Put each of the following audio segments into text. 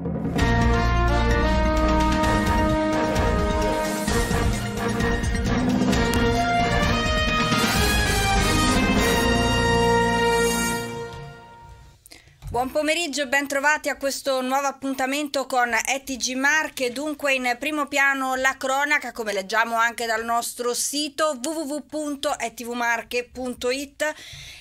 Thank you. Buon pomeriggio e ben trovati a questo nuovo appuntamento con ETG Marche. Dunque in primo piano la cronaca, come leggiamo anche dal nostro sito www.etvmarche.it.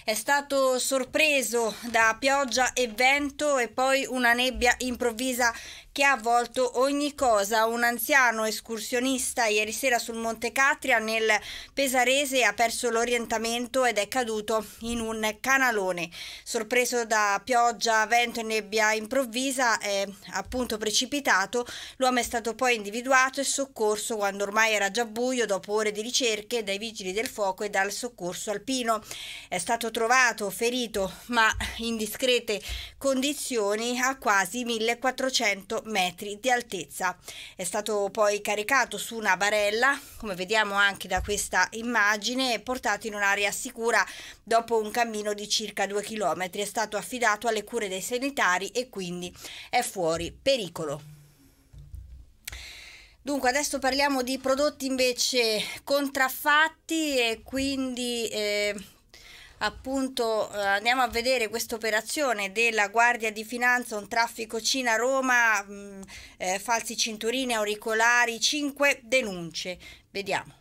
È stato sorpreso da pioggia e vento e poi una nebbia improvvisa che ha avvolto ogni cosa. Un anziano escursionista ieri sera sul Monte Catria nel Pesarese ha perso l'orientamento ed è caduto in un canalone. Sorpreso da pioggia, vento e nebbia improvvisa, è appunto precipitato. L'uomo è stato poi individuato e soccorso quando ormai era già buio dopo ore di ricerche dai vigili del fuoco e dal soccorso alpino. È stato trovato ferito ma in discrete condizioni a quasi 1400 metri metri di altezza. È stato poi caricato su una barella, come vediamo anche da questa immagine, e portato in un'area sicura dopo un cammino di circa 2 km. È stato affidato alle cure dei sanitari e quindi è fuori pericolo. Dunque, adesso parliamo di prodotti invece contraffatti e quindi eh, appunto eh, andiamo a vedere questa operazione della Guardia di Finanza, un traffico Cina-Roma, mm, eh, falsi cinturini, auricolari, 5 denunce. Vediamo.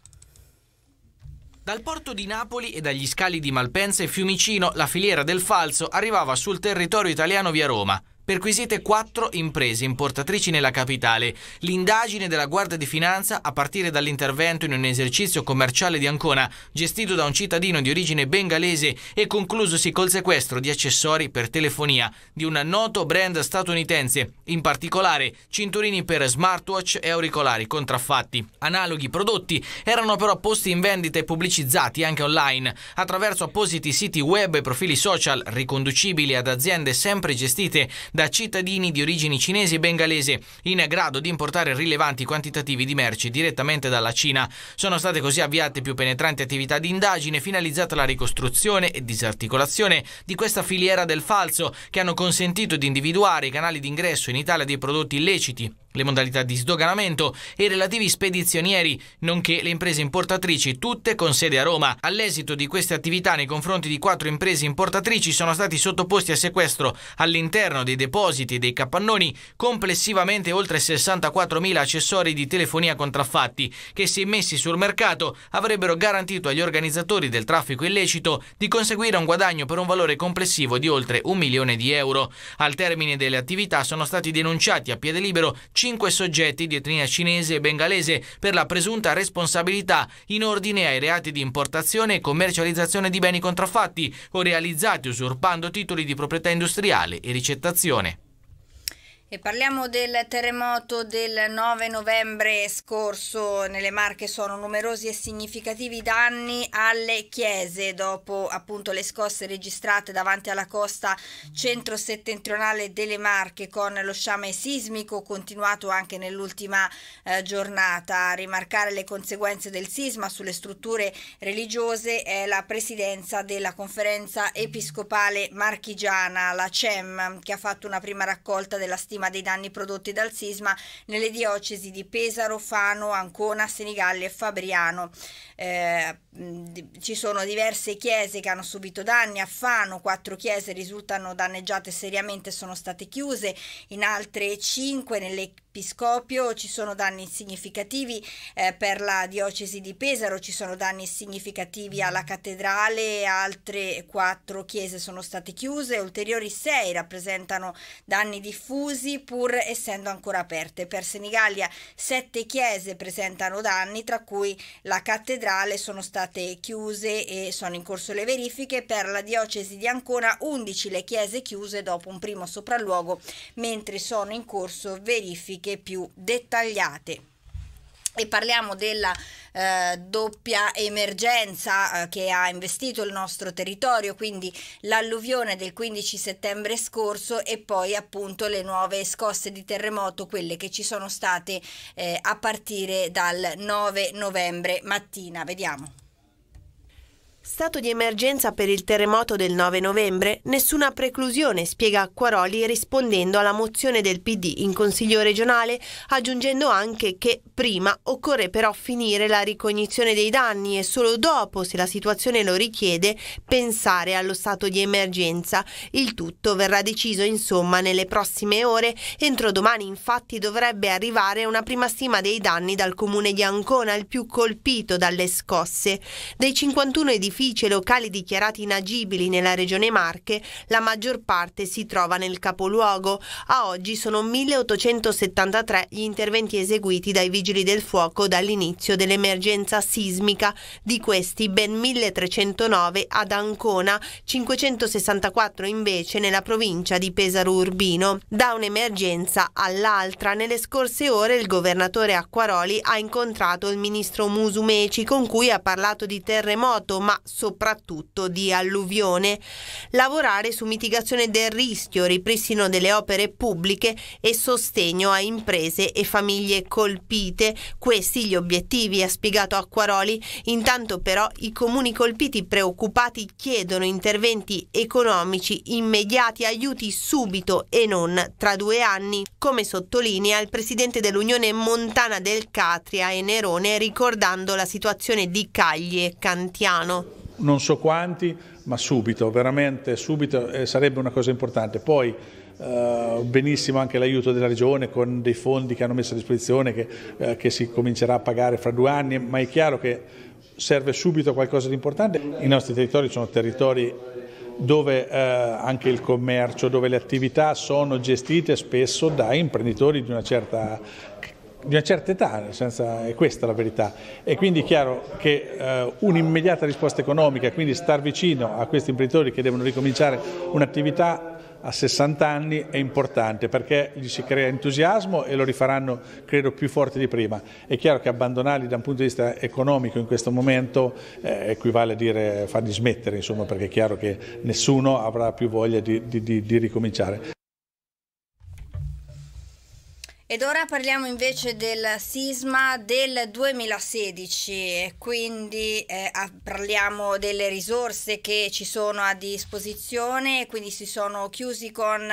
Dal porto di Napoli e dagli scali di Malpensa e Fiumicino la filiera del falso arrivava sul territorio italiano via Roma. Perquisite quattro imprese importatrici nella capitale. L'indagine della Guardia di Finanza a partire dall'intervento in un esercizio commerciale di Ancona, gestito da un cittadino di origine bengalese e conclusosi col sequestro di accessori per telefonia di un noto brand statunitense, in particolare cinturini per smartwatch e auricolari contraffatti. Analoghi prodotti erano però posti in vendita e pubblicizzati anche online attraverso appositi siti web e profili social riconducibili ad aziende sempre gestite da cittadini di origini cinesi e bengalese in grado di importare rilevanti quantitativi di merci direttamente dalla Cina. Sono state così avviate più penetranti attività di indagine finalizzate alla ricostruzione e disarticolazione di questa filiera del falso che hanno consentito di individuare i canali d'ingresso in Italia dei prodotti illeciti le modalità di sdoganamento e i relativi spedizionieri, nonché le imprese importatrici, tutte con sede a Roma. All'esito di queste attività nei confronti di quattro imprese importatrici sono stati sottoposti a sequestro all'interno dei depositi e dei capannoni complessivamente oltre 64.000 accessori di telefonia contraffatti che se messi sul mercato avrebbero garantito agli organizzatori del traffico illecito di conseguire un guadagno per un valore complessivo di oltre un milione di euro. Al termine delle attività sono stati denunciati a piede libero 5 cinque soggetti di etnia cinese e bengalese per la presunta responsabilità in ordine ai reati di importazione e commercializzazione di beni contraffatti o realizzati usurpando titoli di proprietà industriale e ricettazione. E parliamo del terremoto del 9 novembre scorso. Nelle Marche sono numerosi e significativi danni alle chiese dopo appunto le scosse registrate davanti alla costa centro-settentrionale delle Marche con lo sciame sismico continuato anche nell'ultima eh, giornata. A rimarcare le conseguenze del sisma sulle strutture religiose è la presidenza della conferenza episcopale marchigiana, la CEM, che ha fatto una prima raccolta della stima stima dei danni prodotti dal sisma nelle diocesi di Pesaro, Fano, Ancona, Senigalli e Fabriano. Eh, ci sono diverse chiese che hanno subito danni, a Fano quattro chiese risultano danneggiate seriamente e sono state chiuse, in altre cinque nelle Episcopio ci sono danni significativi eh, per la diocesi di Pesaro, ci sono danni significativi alla cattedrale, altre quattro chiese sono state chiuse, ulteriori sei rappresentano danni diffusi pur essendo ancora aperte. Per Senigallia sette chiese presentano danni, tra cui la cattedrale sono state chiuse e sono in corso le verifiche, per la diocesi di Ancona 11 le chiese chiuse dopo un primo sopralluogo, mentre sono in corso verifiche tematiche più dettagliate. E parliamo della eh, doppia emergenza eh, che ha investito il nostro territorio, quindi l'alluvione del 15 settembre scorso e poi appunto le nuove scosse di terremoto, quelle che ci sono state eh, a partire dal 9 novembre mattina. Vediamo. Stato di emergenza per il terremoto del 9 novembre, nessuna preclusione, spiega Acquaroli rispondendo alla mozione del PD in Consiglio regionale, aggiungendo anche che prima occorre però finire la ricognizione dei danni e solo dopo, se la situazione lo richiede, pensare allo stato di emergenza. Il tutto verrà deciso insomma nelle prossime ore. Entro domani infatti dovrebbe arrivare una prima stima dei danni dal comune di Ancona, il più colpito dalle scosse. Dei 51 edifici superficie locali dichiarati inagibili nella regione Marche, la maggior parte si trova nel capoluogo. A oggi sono 1873 gli interventi eseguiti dai vigili del fuoco dall'inizio dell'emergenza sismica, di questi ben 1309 ad Ancona, 564 invece nella provincia di Pesaro Urbino. Da un'emergenza all'altra, nelle scorse ore il governatore Acquaroli ha incontrato il ministro Musumeci con cui ha parlato di terremoto, ma soprattutto di alluvione, lavorare su mitigazione del rischio, ripristino delle opere pubbliche e sostegno a imprese e famiglie colpite, questi gli obiettivi, ha spiegato Acquaroli. Intanto però i comuni colpiti preoccupati chiedono interventi economici immediati, aiuti subito e non tra due anni, come sottolinea il presidente dell'Unione Montana del Catria e Nerone ricordando la situazione di Cagli e Cantiano non so quanti, ma subito, veramente subito eh, sarebbe una cosa importante. Poi eh, benissimo anche l'aiuto della Regione con dei fondi che hanno messo a disposizione che, eh, che si comincerà a pagare fra due anni, ma è chiaro che serve subito qualcosa di importante. I nostri territori sono territori dove eh, anche il commercio, dove le attività sono gestite spesso da imprenditori di una certa di una certa età, senza, è questa la verità. E quindi è chiaro che eh, un'immediata risposta economica, quindi star vicino a questi imprenditori che devono ricominciare un'attività a 60 anni è importante perché gli si crea entusiasmo e lo rifaranno credo più forte di prima. È chiaro che abbandonarli da un punto di vista economico in questo momento eh, equivale a dire farli smettere insomma perché è chiaro che nessuno avrà più voglia di, di, di, di ricominciare. Ed ora parliamo invece del sisma del 2016, quindi eh, ah, parliamo delle risorse che ci sono a disposizione, quindi si sono chiusi con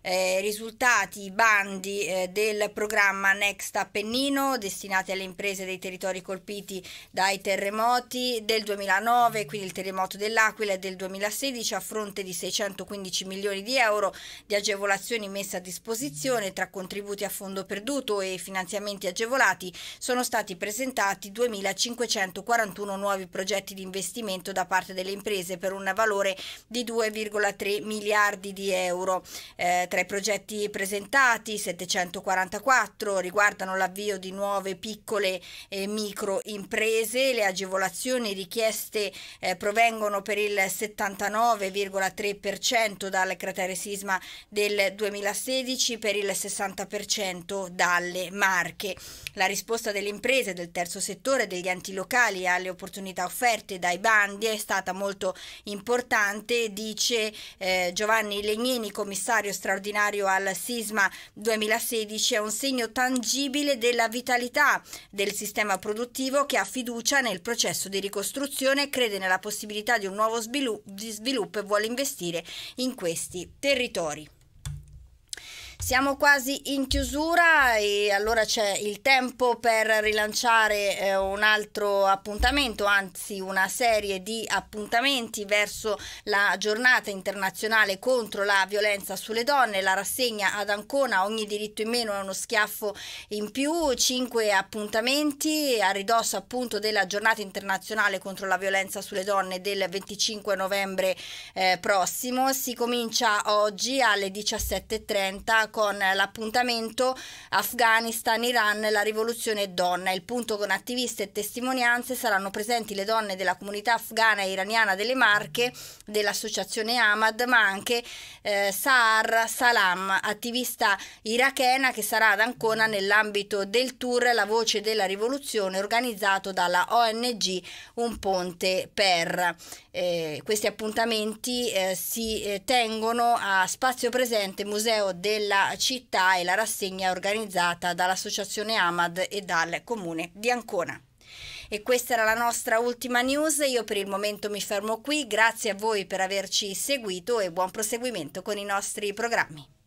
eh, risultati i bandi eh, del programma Next Appennino destinati alle imprese dei territori colpiti dai terremoti del 2009, quindi il terremoto dell'Aquila e del 2016 a fronte di 615 milioni di euro di agevolazioni messe a disposizione tra contributi a fondi fondo perduto e finanziamenti agevolati sono stati presentati 2.541 nuovi progetti di investimento da parte delle imprese per un valore di 2,3 miliardi di euro. Eh, tra i progetti presentati 744 riguardano l'avvio di nuove piccole e micro imprese, le agevolazioni richieste eh, provengono per il 79,3% dal cratere sisma del 2016 per il 60% appunto dalle Marche. La risposta delle imprese, del terzo settore, degli enti locali alle opportunità offerte dai bandi è stata molto importante, dice eh, Giovanni Legnini, commissario straordinario al Sisma 2016, è un segno tangibile della vitalità del sistema produttivo che ha fiducia nel processo di ricostruzione, crede nella possibilità di un nuovo sviluppo e vuole investire in questi territori. Siamo quasi in chiusura e allora c'è il tempo per rilanciare eh, un altro appuntamento, anzi una serie di appuntamenti verso la giornata internazionale contro la violenza sulle donne, la rassegna ad Ancona, ogni diritto in meno è uno schiaffo in più, cinque appuntamenti a ridosso appunto della giornata internazionale contro la violenza sulle donne del 25 novembre eh, prossimo, si comincia oggi alle 17.30 con l'appuntamento Afghanistan, Iran, la rivoluzione donna, il punto con attiviste e testimonianze saranno presenti le donne della comunità afghana e iraniana delle Marche, dell'associazione Ahmad, ma anche eh, Sahar Salam, attivista irachena che sarà ad Ancona nell'ambito del tour La voce della rivoluzione organizzato dalla ONG Un Ponte per. Eh, questi appuntamenti eh, si eh, tengono a spazio presente Museo della città e la rassegna organizzata dall'associazione Amad e dal comune di Ancona. E questa era la nostra ultima news, io per il momento mi fermo qui, grazie a voi per averci seguito e buon proseguimento con i nostri programmi.